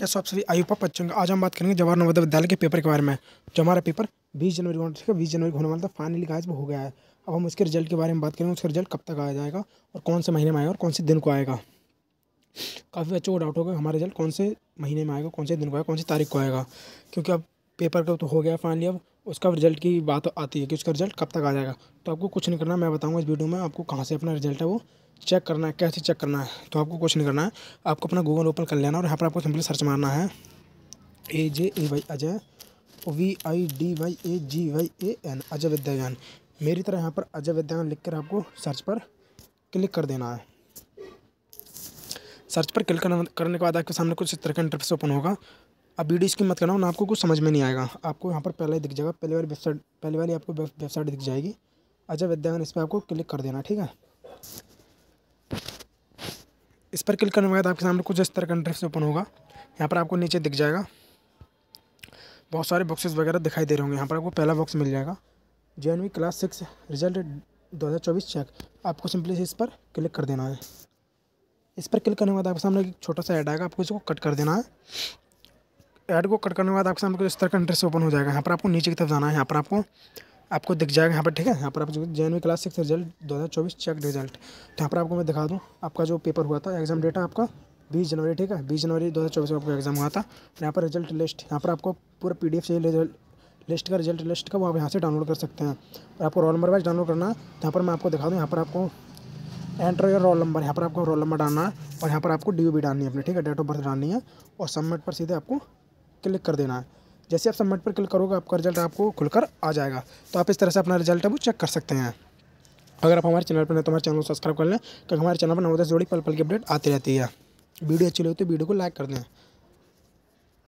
कैसे आप सभी पर पच्चंग आज हम बात करेंगे जवाहर नवोदय विद्यालय के पेपर के बारे में जो हमारा पेपर 20 जनवरी को होना ठीक है बीस जनवरी को होने वाला था फाइनली गाइज वो हो गया है अब हम उसके रिजल्ट के बारे में बात करेंगे उसका रिजल्ट कब तक आया जाएगा और कौन से महीने में आएगा और कौन से दिन को आएगा काफ़ी बच्चों को डाउट होगा हमारा रिजल्ट कौन से महीने में आएगा कौन से दिन को आएगा कौन सी तारीख को आएगा क्योंकि अब पेपर का तो हो गया फाइनली अब उसका रिजल्ट की बात आती है कि उसका रिजल्ट कब तक आ जाएगा तो आपको कुछ नहीं करना मैं बताऊँगा इस वीडियो में आपको कहाँ से अपना रिजल्ट है वो चेक करना है कैसे चेक करना है तो आपको कुछ नहीं करना है आपको अपना गूगल ओपन कर लेना और यहाँ पर आपको सिंपली सर्च मारना है A J A Y Ajay V I D Y A G Y A N Ajay Vidyagyan मेरी तरह यहाँ पर अजय विद्यान लिख कर आपको सर्च पर क्लिक कर देना है सर्च पर क्लिक करने के बाद आपके सामने कुछ इस तरह का इंटरफेस ओपन होगा आप वीडियो इसकी मत करना ना आपको कुछ समझ में नहीं आएगा आपको यहाँ पर पहले दिख जाएगा पहली वाली वेबसाइट पहली वाली आपको वेबसाइट दिख जाएगी अच्छा विद्यागन इस पर आपको क्लिक कर देना ठीक है इस पर क्लिक करने के बाद आपके सामने कुछ इस तरह का इंटरेस्ट ओपन होगा यहाँ पर आपको नीचे दिख जाएगा बहुत सारे बॉक्सेस वगैरह दिखाई दे रहे होंगे यहाँ पर आपको पहला बॉक्स मिल जाएगा जे क्लास सिक्स रिजल्ट दो हज़ार चौबीस चेक आपको सिंपली इस पर क्लिक कर देना है इस पर क्लिक करने के बाद आपके सामने एक छोटा सा ऐड आएगा आपको इसको कट कर देना है ऐड को कट करने के बाद आपके सामने इस तरह का इंटरेस्ट ओपन हो जाएगा यहाँ पर आपको नीचे की तरफ जाना है यहाँ पर आपको आपको दिख जाएगा यहाँ पर ठीक है यहाँ पर आप जो जेनवी क्लास सिक्स रिजल्ट दो हज़ार चौबीस चेक रिजल्ट तो यहाँ पर आपको मैं दिखा दूँ आपका जो पेपर हुआ था एग्जाम डेटा आपका बीस जनवरी ठीक है बीस जनवरी दो हज़ार चौबीस को आपका एग्जाम हुआ था यहाँ पर रिजल्ट लिस्ट यहाँ पर आपको पूरा पी डी एफ से लिस्ट का रिजल्ट लिस्ट का वो आप यहाँ से डाउनलोड कर सकते हैं और आपको रोल नंबर वाइज डाउनलोड करना है यहाँ पर मैं आपको दिखा दूँ यहाँ पर आपको एंट्रो या रोल नंबर यहाँ पर आपको रोल नंबर डालना है और यहाँ पर आपको डी यू भी डालनी है अपनी ठीक है डेट ऑफ बर्थ डालनी है और सबमिट पर सीधे आपको क्लिक कर देना है जैसे आप सबमिट पर क्लिक करोगे आपका रिजल्ट आपको खुलकर आ जाएगा तो आप इस तरह से अपना रिजल्ट वो चेक कर सकते हैं अगर आप हमारे चैनल पर नहीं तो हमारे चैनल को सब्सक्राइब कर लें क्योंकि हमारे चैनल पर नवोदय जोड़ी पल पल की अपडेट आती रहती है वीडियो अच्छी लगी तो वीडियो को लाइक कर दें